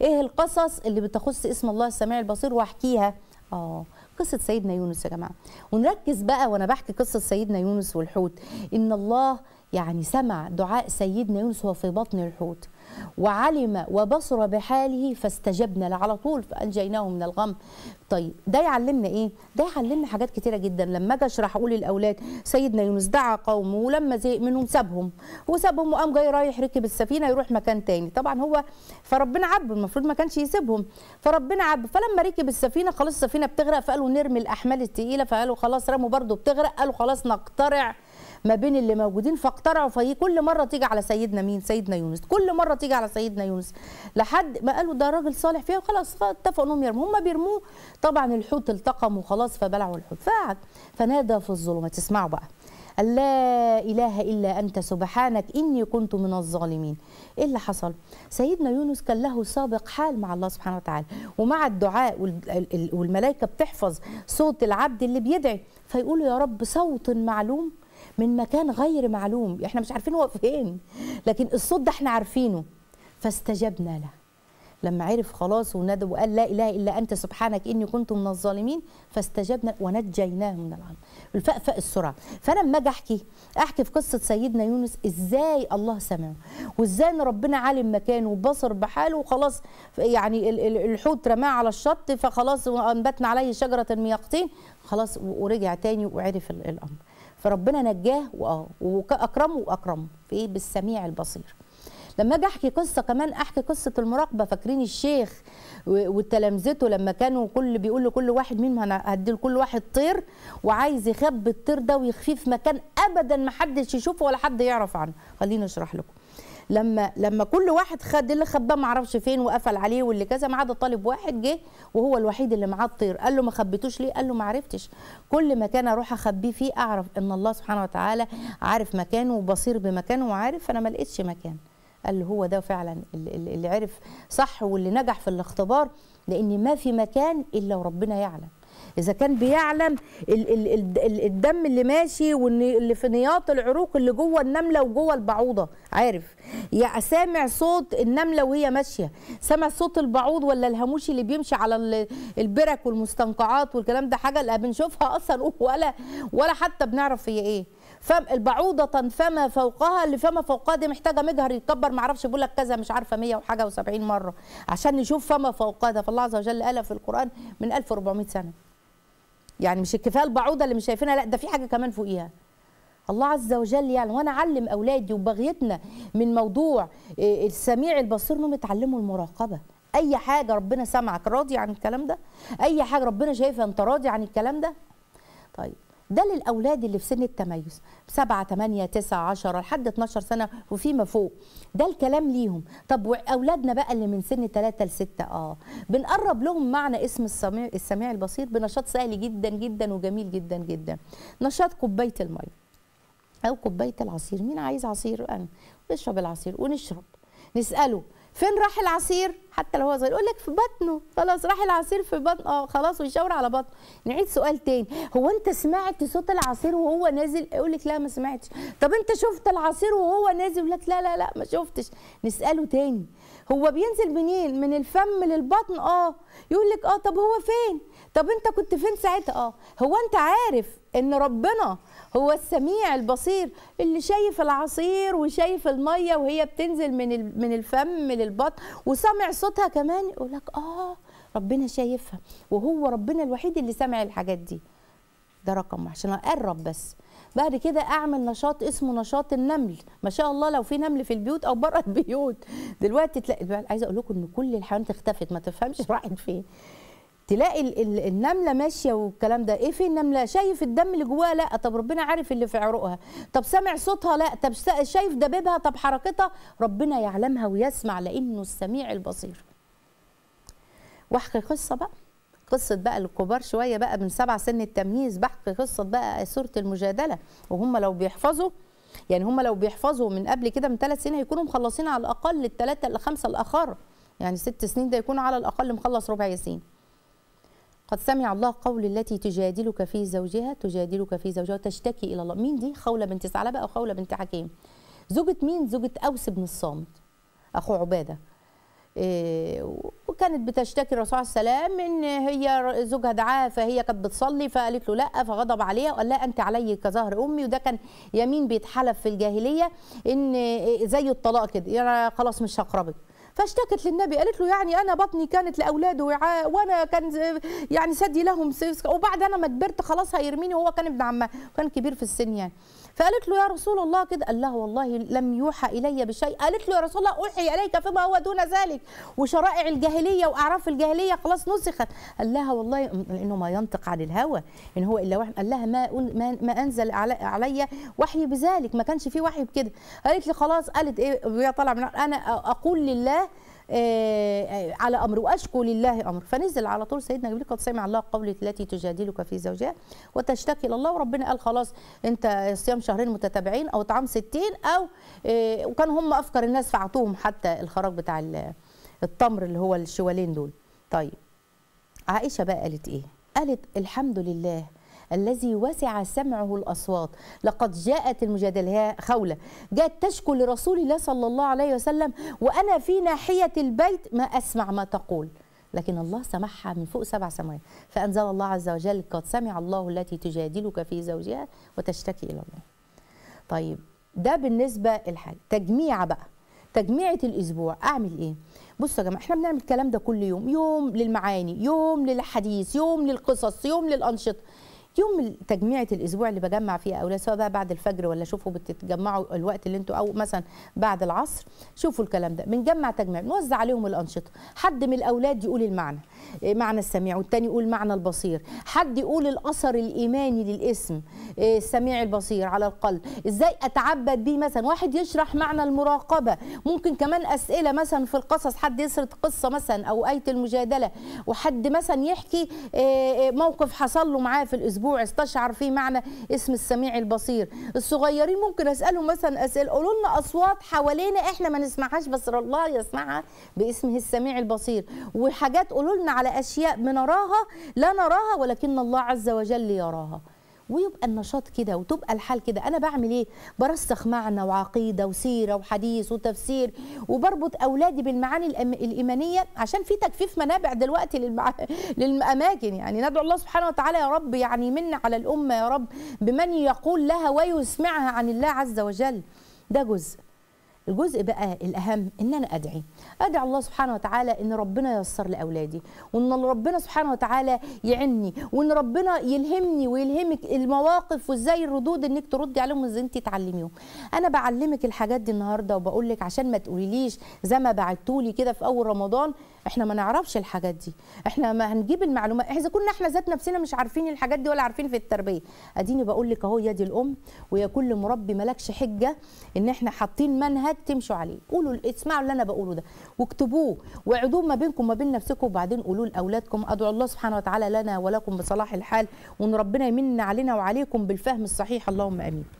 ايه القصص اللي بتخص اسم الله السميع البصير واحكيها اه قصه سيدنا يونس يا جماعه ونركز بقى وانا بحكي قصه سيدنا يونس والحوت ان الله يعني سمع دعاء سيدنا يونس وهو في بطن الحوت وعلم وبصر بحاله فاستجبنا له على طول فانجيناه من الغم طيب ده يعلمنا ايه ده يعلمنا حاجات كتيره جدا لما اجي اشرح اقول للاولاد سيدنا يونس دعا قومه ولما زهق منهم سابهم وسابهم وقام جاي رايح ركب السفينه يروح مكان تاني طبعا هو فربنا عب المفروض ما كانش يسيبهم فربنا عب فلما ركب السفينه خلاص السفينه بتغرق فقالوا نرمي الاحمال الثقيله فقالوا خلاص رموا برضه بتغرق قالوا خلاص نقترع ما بين اللي موجودين فاقترعوا في إيه؟ كل مره تيجي على سيدنا مين سيدنا يونس كل مره تيجي على سيدنا يونس لحد ما قالوا ده راجل صالح فيها وخلاص اتفقوا انهم يرموه هم بيرموه طبعا الحوت التقم وخلاص فبلعوا الحوت فقعد فنادى في الظلمه تسمعوا بقى لا إله إلا أنت سبحانك إني كنت من الظالمين إيه اللي حصل؟ سيدنا يونس كان له سابق حال مع الله سبحانه وتعالى ومع الدعاء والملائكة بتحفظ صوت العبد اللي بيدعي فيقول يا رب صوت معلوم من مكان غير معلوم احنا مش عارفين هو فين لكن الصوت ده احنا عارفينه فاستجبنا له لما عرف خلاص ونادى وقال لا اله الا انت سبحانك اني كنت من الظالمين فاستجبنا ونجيناه من العالم الفأفأ السرعه فانا لما اجي احكي احكي في قصه سيدنا يونس ازاي الله سمعه وازاي ان ربنا عالم مكانه وبصر بحاله وخلاص يعني الحوت رماه على الشط فخلاص انبتنا عليه شجره من يقطين خلاص ورجع تاني وعرف الامر فربنا نجاه واكرمه واكرمه في ايه بالسميع البصير لما اجي احكي قصه كمان احكي قصه المراقبه فاكرين الشيخ وتلامذته لما كانوا كل بيقول لكل واحد مين انا هدي لكل واحد طير وعايز يخبي الطير ده ويخفيه في مكان ابدا ما حدش يشوفه ولا حد يعرف عنه خليني اشرح لكم لما لما كل واحد خد اللي خباه ما اعرفش فين وقفل عليه واللي كذا ما عدا طالب واحد جه وهو الوحيد اللي معاه الطير قال له ما خبيتوش ليه قال له ما عرفتش كل مكان اروح اخبيه فيه اعرف ان الله سبحانه وتعالى عارف مكانه وبصير بمكانه وعارف فانا ما لقيتش مكان قال هو ده فعلا اللي عرف صح واللي نجح في الاختبار لان ما في مكان الا وربنا يعلم اذا كان بيعلم ال ال ال الدم اللي ماشي واللي في نياط العروق اللي جوه النمله وجوه البعوضه عارف يا سامع صوت النمله وهي ماشيه سامع صوت البعوض ولا الهاموش اللي بيمشي على البرك والمستنقعات والكلام ده حاجه لا بنشوفها اصلا ولا ولا حتى بنعرف هي ايه البعوضة فما فوقها اللي فما فوقها دي محتاجه مجهر يتكبر معرفش بيقول لك كذا مش عارفه 100 وحاجه و70 مره عشان نشوف فما فوقها ده فالله عز وجل قالها في القران من 1400 سنه يعني مش الكفايه البعوضه اللي مش شايفينها لا ده في حاجه كمان فوقيها الله عز وجل يعني وانا اعلم اولادي وبغيتنا من موضوع آه، السميع البصير انهم يتعلموا المراقبه اي حاجه ربنا سمعك راضي عن الكلام ده اي حاجه ربنا شايفها انت راضي عن الكلام ده طيب ده للاولاد اللي في سن التميز 7 8 9 10 لحد 12 سنه وفيما فوق ده الكلام ليهم طب واولادنا بقى اللي من سن 3 ل 6 اه بنقرب لهم معنى اسم السميع السميع البصير بنشاط سهل جدا جدا وجميل جدا جدا نشاط كوبايه الميه او كوبايه العصير مين عايز عصير انا نشرب العصير ونشرب نساله فين راح العصير حتى لو هو صغير يقول لك في بطنه خلاص راح العصير في بطن اه خلاص ويشاور على بطنه نعيد سؤال تاني هو انت سمعت صوت العصير وهو نازل يقول لك لا ما سمعتش طب انت شفت العصير وهو نازل يقول لك لا لا لا ما شفتش نساله تاني هو بينزل منين من الفم للبطن اه يقول لك اه طب هو فين طب انت كنت فين ساعتها اه هو انت عارف ان ربنا هو السميع البصير اللي شايف العصير وشايف الميه وهي بتنزل من من الفم للبطن وسمع صوتها كمان يقول لك اه ربنا شايفها وهو ربنا الوحيد اللي سمع الحاجات دي ده رقم عشان اقرب بس بعد كده اعمل نشاط اسمه نشاط النمل ما شاء الله لو في نمل في البيوت او بره البيوت دلوقتي تلاقي عايزه اقول لكم ان كل الحيوانات اختفت ما تفهمش راحت فين تلاقي النمله ماشيه والكلام ده ايه في النمله شايف الدم اللي جواها لا طب ربنا عارف اللي في عروقها طب سامع صوتها لا طب شايف دبيبها طب حركتها ربنا يعلمها ويسمع لانه السميع البصير واحكي قصه بقى قصة بقى الكبار شوية بقى من سبع سن التمييز بحكي قصة بقى سورة المجادلة وهم لو بيحفظوا يعني هم لو بيحفظوا من قبل كده من ثلاث سنين هيكونوا مخلصين على الأقل الثلاثة الخمسة الأخر يعني ست سنين ده يكون على الأقل مخلص ربع ياسين قد سمع الله قول التي تجادلك في زوجها تجادلك في زوجها تشتكي الى الله مين دي خوله بنت ثعلبه او خوله بنت حكيم زوجة مين زوجة أوس بن الصامت أخو عبادة إيه وكانت بتشتكي الرسول عليه السلام ان هي زوجها دعاها فهي كانت بتصلي فقالت له لا فغضب عليها وقال لا انت علي كظهر امي وده كان يمين بيتحلف في الجاهليه ان آه، زي الطلاق كده يعني خلاص مش هقربك فاشتكت للنبي قالت له يعني انا بطني كانت لاولاده وعاء وانا كان يعني سدي لهم وبعد انا ما كبرت خلاص هيرميني وهو كان ابن عمها كان كبير في السن يعني فقالت له يا رسول الله كده قال لها والله لم يوحى الي بشيء قالت له يا رسول الله اوحي اليك فيما هو دون ذلك وشرائع الجاهليه واعراف الجاهليه خلاص نسخت قال لها والله لانه ما ينطق عن الهوى ان هو الا وحي قال لها ما ما انزل علي وحي بذلك ما كانش في وحي بكده قالت لي خلاص قالت ايه وهي طالعه من انا اقول لله آه، آه، على امر واشكو لله امر فنزل على طول سيدنا جبريل قد سمع الله قولي التي تجادلك في زوجها وتشتكي الى الله وربنا قال خلاص انت صيام شهرين متتابعين او طعام 60 او آه، وكان هم افقر الناس فاعطوهم حتى الخراج بتاع التمر اللي هو الشوالين دول طيب عائشه بقى قالت ايه قالت الحمد لله الذي وسع سمعه الأصوات لقد جاءت المجادلة خولة جاءت تشكو لرسول الله صلى الله عليه وسلم وأنا في ناحية البيت ما أسمع ما تقول لكن الله سمحها من فوق سبع سماوات فأنزل الله عز وجل قد سمع الله التي تجادلك في زوجها وتشتكي إلى الله طيب ده بالنسبة الحاجة تجميع بقى تجميعة الأسبوع أعمل إيه؟ بصوا يا جماعة إحنا بنعمل الكلام ده كل يوم يوم للمعاني يوم للحديث يوم للقصص يوم للأنشطة يوم تجميعه الاسبوع اللي بجمع فيه اولاد سواء بقى بعد الفجر ولا شوفوا بتتجمعوا الوقت اللي انتوا او مثلا بعد العصر شوفوا الكلام ده بنجمع تجميع نوزع عليهم الانشطه حد من الاولاد يقول المعنى معنى السميع والتاني يقول معنى البصير حد يقول الاثر الايماني للاسم إيه، السميع البصير على القلب ازاي اتعبد بيه مثلا واحد يشرح معنى المراقبه ممكن كمان اسئله مثلا في القصص حد يسرد قصه مثلا او ايه المجادله وحد مثلا يحكي إيه، إيه، موقف حصل له معاه في الاسبوع استشعر فيه معنى اسم السميع البصير الصغيرين ممكن اسالهم مثلا اسئله قولوا لنا اصوات حوالينا احنا ما نسمعهاش بس الله يسمعها باسمه السميع البصير وحاجات قولوا لنا على اشياء بنراها لا نراها ولكن الله عز وجل يراها ويبقى النشاط كده وتبقى الحال كده انا بعمل ايه برسخ معنى وعقيده وسيره وحديث وتفسير وبربط اولادي بالمعاني الايمانيه عشان في تجفيف منابع دلوقتي للمع... للاماكن يعني ندعو الله سبحانه وتعالى يا رب يعني من على الامه يا رب بمن يقول لها ويسمعها عن الله عز وجل ده جزء الجزء بقى الأهم إن أنا أدعي أدعي الله سبحانه وتعالى إن ربنا ييسر لأولادي وإن ربنا سبحانه وتعالى يعيني وإن ربنا يلهمني ويلهمك المواقف وإزاي الردود إنك تردي عليهم وإزاي أنت تعلميهم أنا بعلمك الحاجات دي النهاردة وبقول لك عشان ما تقوليليش زي ما بعتولي كده في أول رمضان احنا ما نعرفش الحاجات دي احنا ما هنجيب المعلومات اذا كنا احنا ذات نفسنا مش عارفين الحاجات دي ولا عارفين في التربيه اديني بقول لك اهو يا دي الام ويا كل مربي مالكش حجه ان احنا حاطين منهج تمشوا عليه قولوا اسمعوا اللي انا بقوله ده واكتبوه واعدوه ما بينكم ما بين نفسكم وبعدين قولوا لاولادكم ادعو الله سبحانه وتعالى لنا ولكم بصلاح الحال وان ربنا يمن علينا وعليكم بالفهم الصحيح اللهم امين